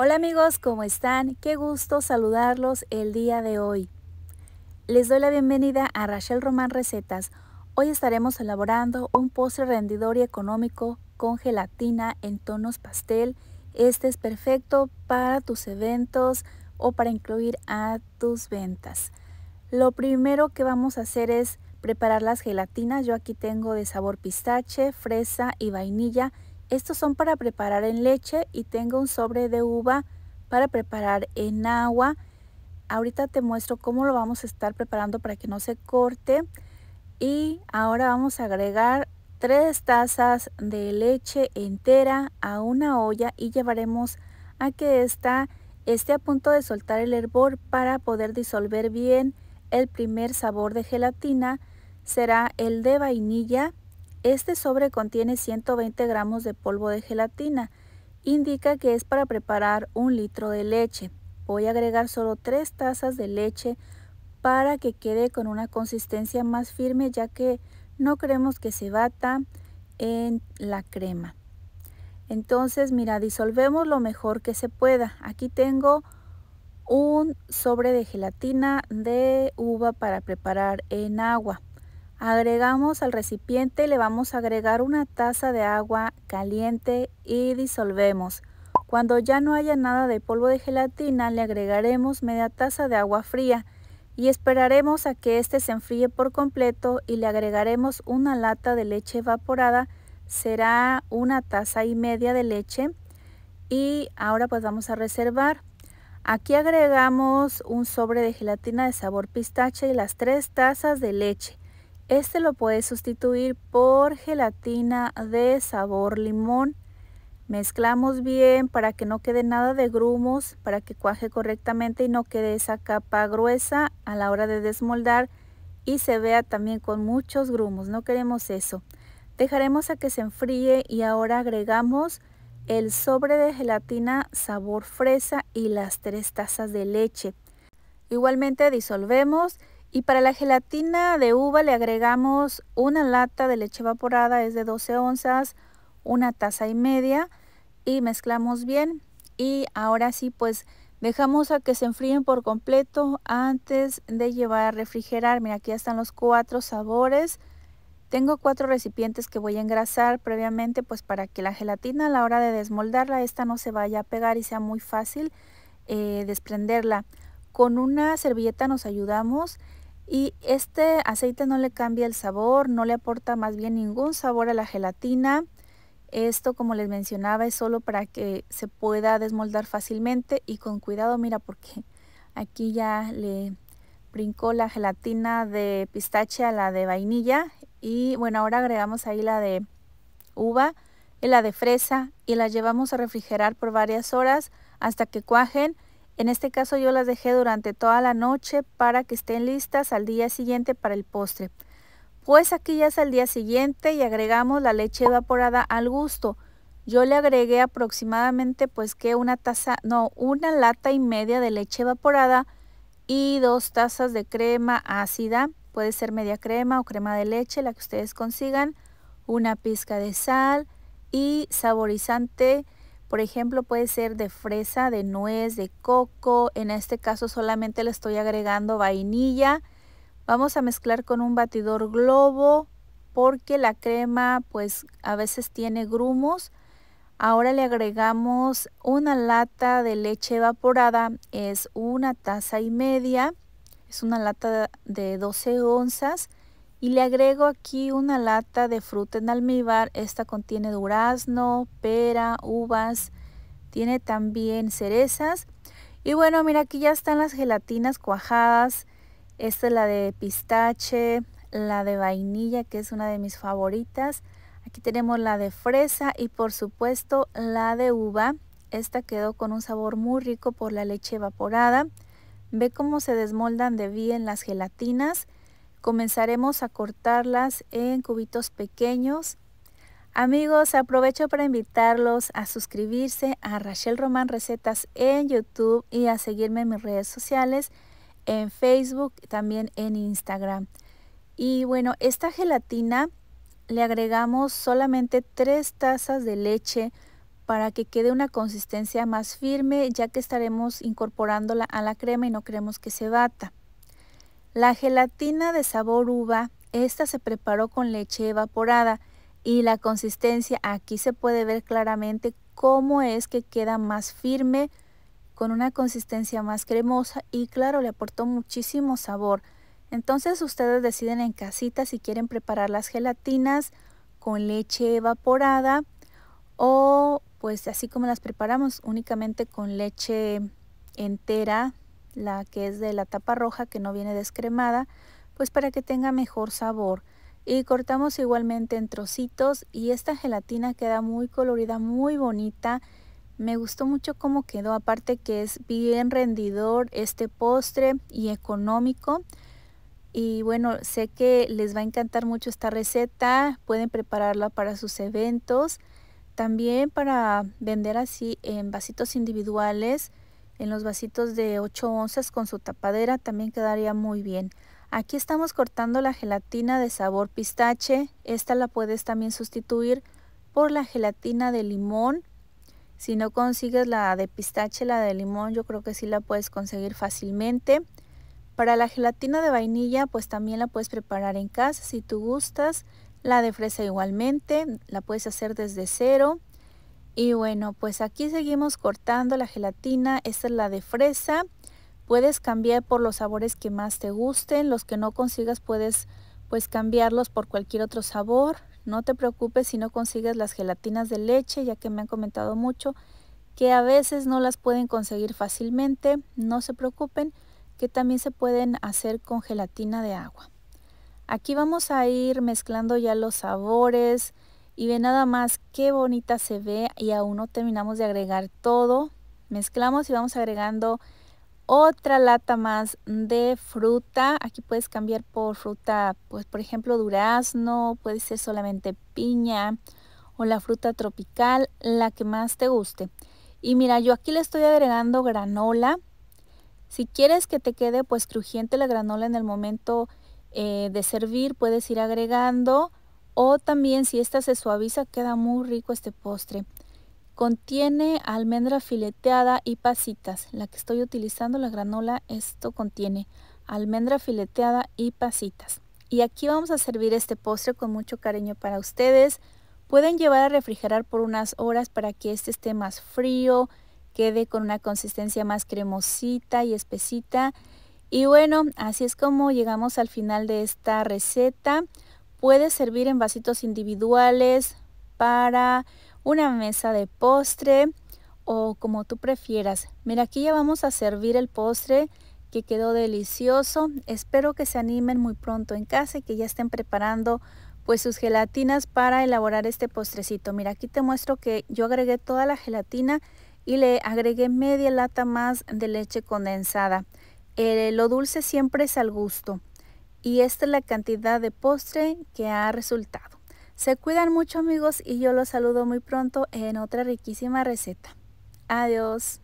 Hola amigos, ¿cómo están? Qué gusto saludarlos el día de hoy. Les doy la bienvenida a Rachel Román Recetas. Hoy estaremos elaborando un postre rendidor y económico con gelatina en tonos pastel. Este es perfecto para tus eventos o para incluir a tus ventas. Lo primero que vamos a hacer es preparar las gelatinas. Yo aquí tengo de sabor pistache, fresa y vainilla estos son para preparar en leche y tengo un sobre de uva para preparar en agua. Ahorita te muestro cómo lo vamos a estar preparando para que no se corte. Y ahora vamos a agregar tres tazas de leche entera a una olla y llevaremos a que esta esté a punto de soltar el hervor para poder disolver bien el primer sabor de gelatina será el de vainilla este sobre contiene 120 gramos de polvo de gelatina. Indica que es para preparar un litro de leche. Voy a agregar solo 3 tazas de leche para que quede con una consistencia más firme ya que no queremos que se bata en la crema. Entonces, mira, disolvemos lo mejor que se pueda. Aquí tengo un sobre de gelatina de uva para preparar en agua. Agregamos al recipiente, le vamos a agregar una taza de agua caliente y disolvemos. Cuando ya no haya nada de polvo de gelatina, le agregaremos media taza de agua fría y esperaremos a que este se enfríe por completo y le agregaremos una lata de leche evaporada. Será una taza y media de leche y ahora pues vamos a reservar. Aquí agregamos un sobre de gelatina de sabor pistache y las tres tazas de leche. Este lo puedes sustituir por gelatina de sabor limón. Mezclamos bien para que no quede nada de grumos, para que cuaje correctamente y no quede esa capa gruesa a la hora de desmoldar y se vea también con muchos grumos, no queremos eso. Dejaremos a que se enfríe y ahora agregamos el sobre de gelatina sabor fresa y las tres tazas de leche. Igualmente disolvemos y para la gelatina de uva le agregamos una lata de leche evaporada, es de 12 onzas, una taza y media y mezclamos bien. Y ahora sí, pues dejamos a que se enfríen por completo antes de llevar a refrigerar. Mira, aquí están los cuatro sabores. Tengo cuatro recipientes que voy a engrasar previamente, pues para que la gelatina a la hora de desmoldarla, esta no se vaya a pegar y sea muy fácil eh, desprenderla. Con una servilleta nos ayudamos y este aceite no le cambia el sabor, no le aporta más bien ningún sabor a la gelatina. Esto, como les mencionaba, es solo para que se pueda desmoldar fácilmente y con cuidado, mira, porque aquí ya le brincó la gelatina de pistache a la de vainilla y bueno, ahora agregamos ahí la de uva y la de fresa y la llevamos a refrigerar por varias horas hasta que cuajen en este caso yo las dejé durante toda la noche para que estén listas al día siguiente para el postre. Pues aquí ya es al día siguiente y agregamos la leche evaporada al gusto. Yo le agregué aproximadamente pues que una taza, no, una lata y media de leche evaporada y dos tazas de crema ácida. Puede ser media crema o crema de leche, la que ustedes consigan. Una pizca de sal y saborizante por ejemplo, puede ser de fresa, de nuez, de coco. En este caso solamente le estoy agregando vainilla. Vamos a mezclar con un batidor globo porque la crema pues a veces tiene grumos. Ahora le agregamos una lata de leche evaporada, es una taza y media, es una lata de 12 onzas y le agrego aquí una lata de fruta en almíbar. Esta contiene durazno, pera, uvas. Tiene también cerezas. Y bueno, mira, aquí ya están las gelatinas cuajadas. Esta es la de pistache, la de vainilla, que es una de mis favoritas. Aquí tenemos la de fresa y por supuesto la de uva. Esta quedó con un sabor muy rico por la leche evaporada. Ve cómo se desmoldan de bien las gelatinas. Comenzaremos a cortarlas en cubitos pequeños. Amigos, aprovecho para invitarlos a suscribirse a Rachel Román Recetas en YouTube y a seguirme en mis redes sociales, en Facebook, también en Instagram. Y bueno, esta gelatina le agregamos solamente 3 tazas de leche para que quede una consistencia más firme ya que estaremos incorporándola a la crema y no queremos que se bata. La gelatina de sabor uva, esta se preparó con leche evaporada y la consistencia aquí se puede ver claramente cómo es que queda más firme, con una consistencia más cremosa y claro, le aportó muchísimo sabor. Entonces ustedes deciden en casita si quieren preparar las gelatinas con leche evaporada o pues así como las preparamos únicamente con leche entera la que es de la tapa roja que no viene descremada, pues para que tenga mejor sabor. Y cortamos igualmente en trocitos y esta gelatina queda muy colorida, muy bonita. Me gustó mucho cómo quedó, aparte que es bien rendidor este postre y económico. Y bueno, sé que les va a encantar mucho esta receta, pueden prepararla para sus eventos, también para vender así en vasitos individuales en los vasitos de 8 onzas con su tapadera también quedaría muy bien. Aquí estamos cortando la gelatina de sabor pistache, esta la puedes también sustituir por la gelatina de limón. Si no consigues la de pistache, la de limón yo creo que sí la puedes conseguir fácilmente. Para la gelatina de vainilla pues también la puedes preparar en casa si tú gustas. La de fresa igualmente, la puedes hacer desde cero. Y bueno, pues aquí seguimos cortando la gelatina. Esta es la de fresa. Puedes cambiar por los sabores que más te gusten. Los que no consigas puedes pues cambiarlos por cualquier otro sabor. No te preocupes si no consigues las gelatinas de leche, ya que me han comentado mucho que a veces no las pueden conseguir fácilmente. No se preocupen que también se pueden hacer con gelatina de agua. Aquí vamos a ir mezclando ya los sabores, y ve nada más qué bonita se ve y aún no terminamos de agregar todo. Mezclamos y vamos agregando otra lata más de fruta. Aquí puedes cambiar por fruta, pues por ejemplo durazno, puede ser solamente piña o la fruta tropical, la que más te guste. Y mira, yo aquí le estoy agregando granola. Si quieres que te quede pues crujiente la granola en el momento eh, de servir, puedes ir agregando. O también si esta se suaviza queda muy rico este postre. Contiene almendra fileteada y pasitas. La que estoy utilizando, la granola, esto contiene almendra fileteada y pasitas. Y aquí vamos a servir este postre con mucho cariño para ustedes. Pueden llevar a refrigerar por unas horas para que este esté más frío, quede con una consistencia más cremosita y espesita. Y bueno, así es como llegamos al final de esta receta. Puede servir en vasitos individuales para una mesa de postre o como tú prefieras. Mira, aquí ya vamos a servir el postre que quedó delicioso. Espero que se animen muy pronto en casa y que ya estén preparando pues sus gelatinas para elaborar este postrecito. Mira, aquí te muestro que yo agregué toda la gelatina y le agregué media lata más de leche condensada. Eh, lo dulce siempre es al gusto y esta es la cantidad de postre que ha resultado. Se cuidan mucho amigos y yo los saludo muy pronto en otra riquísima receta. Adiós.